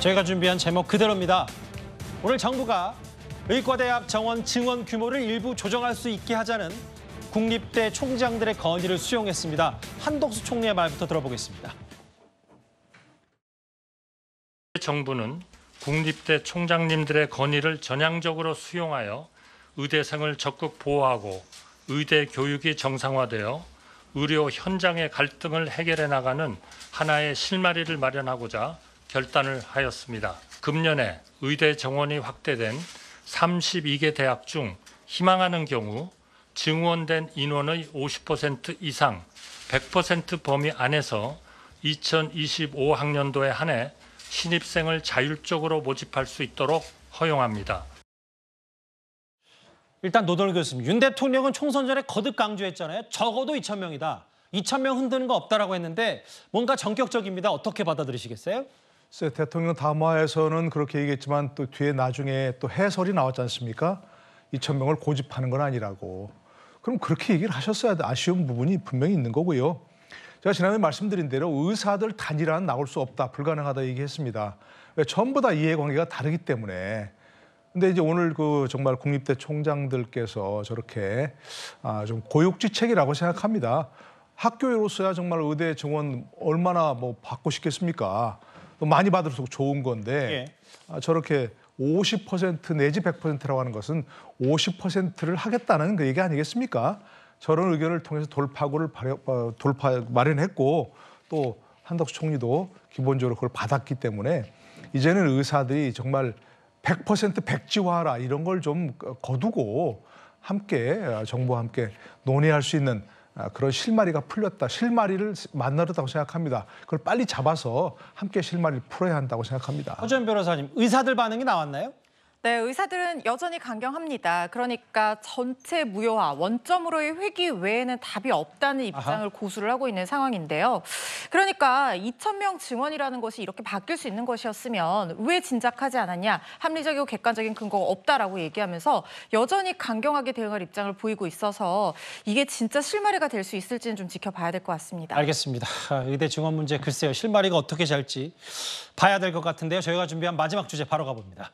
저희가 준비한 제목 그대로입니다. 오늘 정부가 의과대 합 정원 증원 규모를 일부 조정할 수 있게 하자는 국립대 총장들의 건의를 수용했습니다. 한덕수 총리의 말부터 들어보겠습니다. 정부는 국립대 총장님들의 건의를 전향적으로 수용하여 의대생을 적극 보호하고 의대 교육이 정상화되어 의료 현장의 갈등을 해결해 나가는 하나의 실마리를 마련하고자 결단을 하였습니다. 금년에 의대 정원이 확대된 32개 대학 중 희망하는 경우 증원된 인원의 50% 이상 100% 범위 안에서 2025학년도에 한해 신입생을 자율적으로 모집할 수 있도록 허용합니다. 일단 노동 교수님, 윤 대통령은 총선 전에 거듭 강조했잖아요. 적어도 2천 명이다. 2천 명 흔드는 거 없다라고 했는데 뭔가 전격적입니다. 어떻게 받아들이시겠어요? 대통령 담화에서는 그렇게 얘기했지만 또 뒤에 나중에 또 해설이 나왔지 않습니까? 2천 명을 고집하는 건 아니라고. 그럼 그렇게 얘기를 하셨어야 돼. 아쉬운 부분이 분명히 있는 거고요. 제가 지난번에 말씀드린 대로 의사들 단일화는 나올 수 없다, 불가능하다 얘기했습니다. 왜 전부 다 이해관계가 다르기 때문에. 근데 이제 오늘 그 정말 국립대 총장들께서 저렇게 아, 좀 고육지책이라고 생각합니다. 학교로서야 정말 의대 정원 얼마나 뭐 받고 싶겠습니까? 많이 받을수록 좋은 건데 예. 아, 저렇게 50% 내지 100%라고 하는 것은 50%를 하겠다는 그 얘기 아니겠습니까? 저런 의견을 통해서 돌파구를 발여, 어, 돌파 마련했고 또 한덕수 총리도 기본적으로 그걸 받았기 때문에 이제는 의사들이 정말 100%백지화라 이런 걸 좀 거두고 함께 아, 정부와 함께 논의할 수 있는 아, 그런 실마리가 풀렸다. 실마리를 만나려다고 생각합니다. 그걸 빨리 잡아서 함께 실마리를 풀어야 한다고 생각합니다. 허준 변호사님, 의사들 반응이 나왔나요? 네, 의사들은 여전히 강경합니다. 그러니까 전체 무효화, 원점으로의 회귀 외에는 답이 없다는 입장을 아하. 고수를 하고 있는 상황인데요. 그러니까 2천명증언이라는 것이 이렇게 바뀔 수 있는 것이었으면 왜 진작하지 않았냐, 합리적이고 객관적인 근거가 없다라고 얘기하면서 여전히 강경하게 대응할 입장을 보이고 있어서 이게 진짜 실마리가 될 수 있을지는 좀 지켜봐야 될 것 같습니다. 알겠습니다. 의대 증언 문제 글쎄요, 실마리가 어떻게 잘지 봐야 될 것 같은데요. 저희가 준비한 마지막 주제 바로 가봅니다.